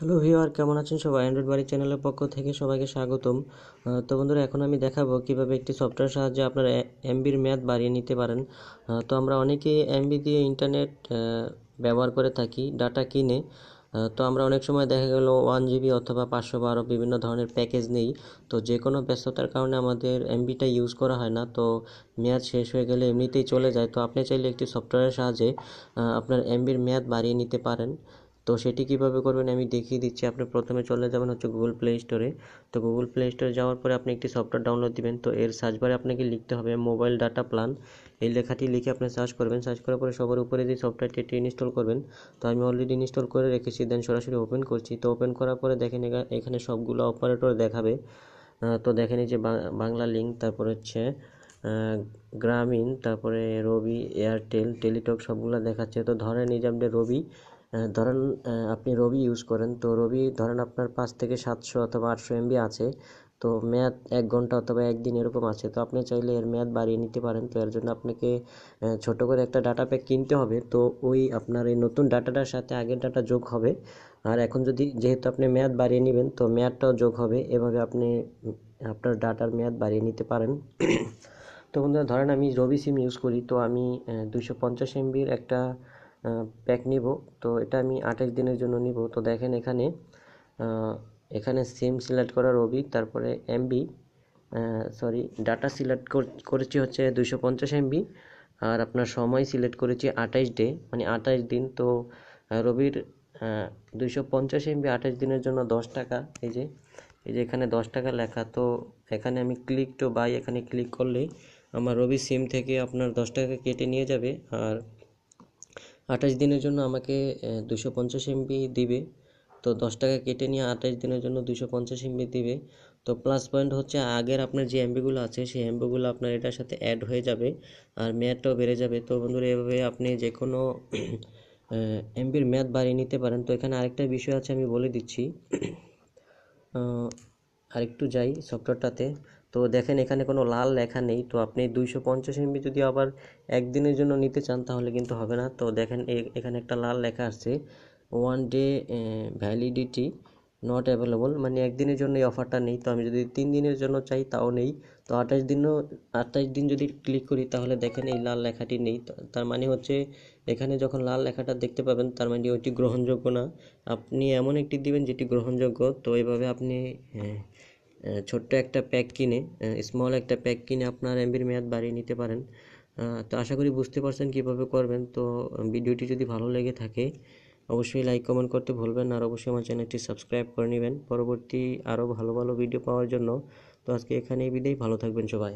hello ভিওয়ার কেমন আছেন সবাই অ্যান্ড্রয়েড বাড়ি চ্যানেলের পক্ষ থেকে সবাইকে স্বাগতম তো বন্ধুরা এখন আমি দেখাবো কীভাবে একটি সফটওয়্যার সাহায্যে আপনার এমবির মেয়াদ বাড়িয়ে নিতে পারেন তো আমরা অনেকেই এমবি দিয়ে ইন্টারনেট ব্যবহার করে থাকি ডাটা কিনে তো আমরা অনেক সময় দেখা গেল ওয়ান জিবি অথবা পাঁচশো বারো বিভিন্ন ধরনের প্যাকেজ নেই তো যে কোনো ব্যস্ততার কারণে আমাদের এমবিটা ইউজ করা হয় না তো মেয়াদ শেষ হয়ে গেলে এমনিতেই চলে যায় তো আপনি চাইলে একটি সফটওয়্যারের সাহায্যে আপনার এমবির মেয়াদ বাড়িয়ে নিতে পারেন তো সেটি কীভাবে করবেন আমি দেখিয়ে দিচ্ছি আপনি প্রথমে চলে যাবেন হচ্ছে গুগল প্লে স্টোরে তো গুগল প্লে স্টোরে যাওয়ার পরে আপনি একটি সফটওয়্যার ডাউনলোড দিবেন তো এর সার্চ বারে আপনাকে লিখতে হবে মোবাইল ডাটা প্ল্যান এই লেখাটি লিখে আপনি সার্চ করবেন সার্চ করার পরে সবার উপরে যে সফটওয়্যারটি ইনস্টল করবেন তো আমি অলরেডি ইনস্টল করে রেখেছি দেন সরাসরি ওপেন করছি তো ওপেন করার পরে দেখেন এখানে সবগুলো অপারেটর দেখাবে তো দেখেন এই যে বাংলা লিঙ্ক তারপর হচ্ছে গ্রামীণ তারপরে রবি এয়ারটেল টেলিটক সবগুলো দেখাচ্ছে তো ধরেন এই রবি ধরেন আপনি রবি ইউজ করেন তো রবি ধরেন আপনার পাঁচ থেকে সাতশো অথবা আটশো এমবি আছে তো ম্যাদ এক ঘন্টা অথবা একদিন এরকম আছে তো আপনি চাইলে এর ম্যাদ বাড়িয়ে নিতে পারেন তো এর জন্য আপনাকে ছোটো করে একটা ডাটা প্যাক কিনতে হবে তো ওই আপনার এই নতুন ডাটাটার সাথে আগের ডাটা যোগ হবে আর এখন যদি যেহেতু আপনি ম্যাদ বাড়িয়ে নেবেন তো ম্যাদটাও যোগ হবে এভাবে আপনি আপনার ডাটার মেয়াদ বাড়িয়ে নিতে পারেন তো বন্ধুরা ধরেন আমি রবি সিম ইউজ করি তো আমি দুশো পঞ্চাশ এমবির একটা প্যাক নিব তো এটা আমি আঠাশ দিনের জন্য নিব তো দেখেন এখানে এখানে সিম সিলেক্ট করার রবি তারপরে এমবি সরি ডাটা সিলেক্ট করেছি হচ্ছে দুশো পঞ্চাশ এমবি আর আপনার সময় সিলেক্ট করেছি আঠাশ ডে মানে আঠাশ দিন তো রবির দুশো পঞ্চাশ এমবি আঠাশ দিনের জন্য দশ টাকা এই যে এই যে এখানে দশ টাকা লেখা তো এখানে আমি ক্লিক টু বাই এখানে ক্লিক করলেই আমার রবি সিম থেকে আপনার দশ টাকা কেটে নিয়ে যাবে আর আঠাশ দিনের জন্য আমাকে দুশো পঞ্চাশ এমবি দিবে তো দশ টাকা কেটে নিয়ে আঠাশ দিনের জন্য দুশো পঞ্চাশ এমবি দিবে তো প্লাস পয়েন্ট হচ্ছে আগের আপনার যে এমবিগুলো আছে সেই এমবিগুলো আপনার এটার সাথে অ্যাড হয়ে যাবে আর মেয়াদটাও বেড়ে যাবে তো বন্ধুরা এভাবে আপনি যে কোনো এমবির মেয়াদ বাড়িয়ে নিতে পারেন তো এখানে আরেকটা বিষয় আছে আমি বলে দিচ্ছি আরেকটু যাই সফটওয়্যারটাতে তো দেখেন এখানে কোনো লাল লেখা নেই তো আপনি দুইশো পঞ্চাশ এমবি যদি আবার একদিনের জন্য নিতে চান তাহলে কিন্তু হবে না তো দেখেন এখানে একটা লাল লেখা আছে one day validity not available মানে একদিনের জন্য এই অফারটা নেই তো আমি যদি তিন দিনের জন্য চাই তাও নেই তো আঠাশ দিনও আঠাশ দিন যদি ক্লিক করি তাহলে দেখেন এই লাল লেখাটি নেই তার মানে হচ্ছে এখানে যখন লাল লেখাটা দেখতে পাবেন তার মানে ওইটি গ্রহণযোগ্য না আপনি এমন একটি দিবেন যেটি গ্রহণযোগ্য তো এইভাবে আপনি হ্যাঁ, ছোট্ট একটা প্যাক কিনে স্মল একটা প্যাক কিনে আপনার এমবির মেয়াদ বাড়িয়ে নিতে পারেন তো আশা করি বুঝতে পারছেন কীভাবে করবেন তো ভিডিওটি যদি ভালো লেগে থাকে অবশ্যই লাইক কমেন্ট করতে ভুলবেন আর অবশ্যই আমার চ্যানেলটি সাবস্ক্রাইব করে নেবেন পরবর্তী আরও ভালো ভালো ভিডিও পাওয়ার জন্য তো আজকে এখানেই বিদায় ভালো থাকবেন সবাই